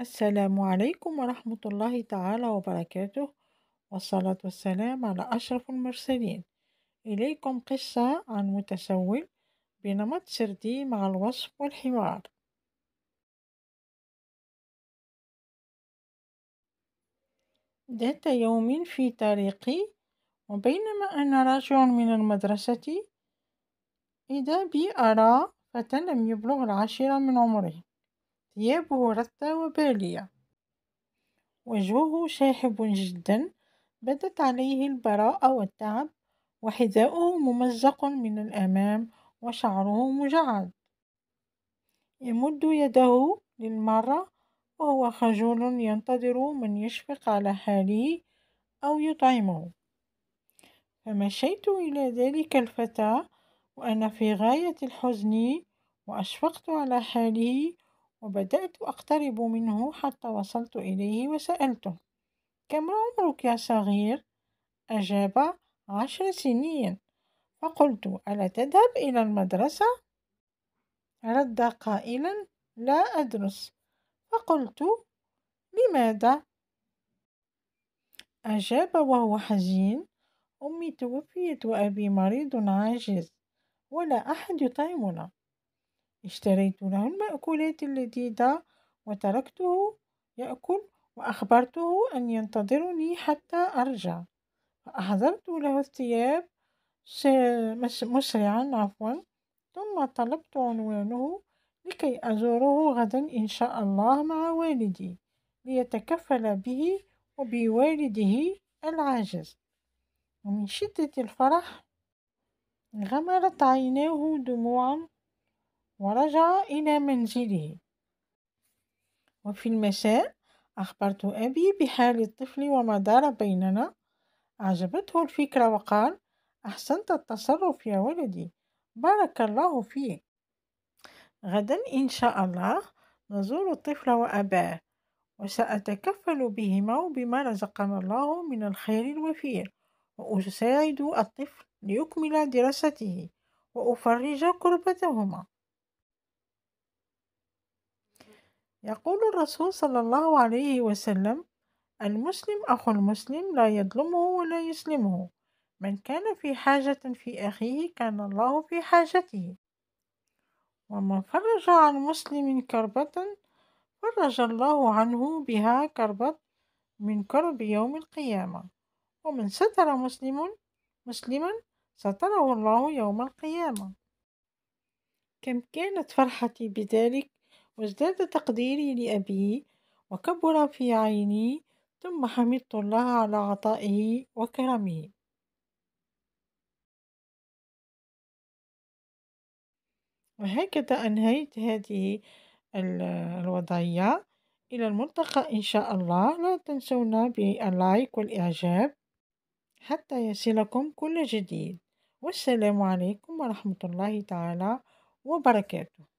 السلام عليكم ورحمة الله تعالى وبركاته والصلاة والسلام على أشرف المرسلين إليكم قصة عن متسول بنمط سردي مع الوصف والحوار ذات يوم في طريقي وبينما أنا راجع من المدرسة إذا بي أرى فتى لم يبلغ العاشرة من عمره ثيابه رثة وبالية وجهه شاحب جدا بدت عليه البراءة والتعب وحذاؤه ممزق من الأمام وشعره مجعد يمد يده للمرة وهو خجول ينتظر من يشفق على حاله أو يطعمه فمشيت إلى ذلك الفتى وأنا في غاية الحزن وأشفقت على حاله وبدأت أقترب منه حتى وصلت إليه وسألته كم عمرك يا صغير؟ أجاب عشر سنين فقلت ألا تذهب إلى المدرسة؟ رد قائلا لا أدرس فقلت لماذا؟ أجاب وهو حزين أمي توفيت وأبي مريض عاجز ولا أحد يطعمنا اشتريت له المأكولات اللذيذة وتركته يأكل وأخبرته أن ينتظرني حتى أرجع فأحضرت له الثياب مسرعا عفوا ثم طلبت عنوانه لكي أزوره غدا إن شاء الله مع والدي ليتكفل به وبوالده العاجز ومن شدة الفرح غمرت عيناه دموعا ورجع إلى منزله وفي المساء أخبرت أبي بحال الطفل وما دار بيننا أعجبته الفكرة وقال أحسنت التصرف يا ولدي بارك الله فيك غدا إن شاء الله نزور الطفل وأباه وسأتكفل بهما وبما رزقنا الله من الخير الوفير وأساعد الطفل ليكمل دراسته وأفرج كربتهما يقول الرسول صلى الله عليه وسلم المسلم أخو المسلم لا يظلمه ولا يسلمه من كان في حاجة في أخيه كان الله في حاجته ومن فرج عن مسلم كربة فرج الله عنه بها كربة من كرب يوم القيامة ومن ستر مسلم مسلما ستره الله يوم القيامة كم كانت فرحتي بذلك وازداد تقديري لأبي وكبر في عيني ثم حمدت الله على عطائه وكرمه وهكذا أنهيت هذه الوضعية إلى الملتقى إن شاء الله لا تنسونا باللايك والإعجاب حتى يصلكم كل جديد والسلام عليكم ورحمة الله تعالى وبركاته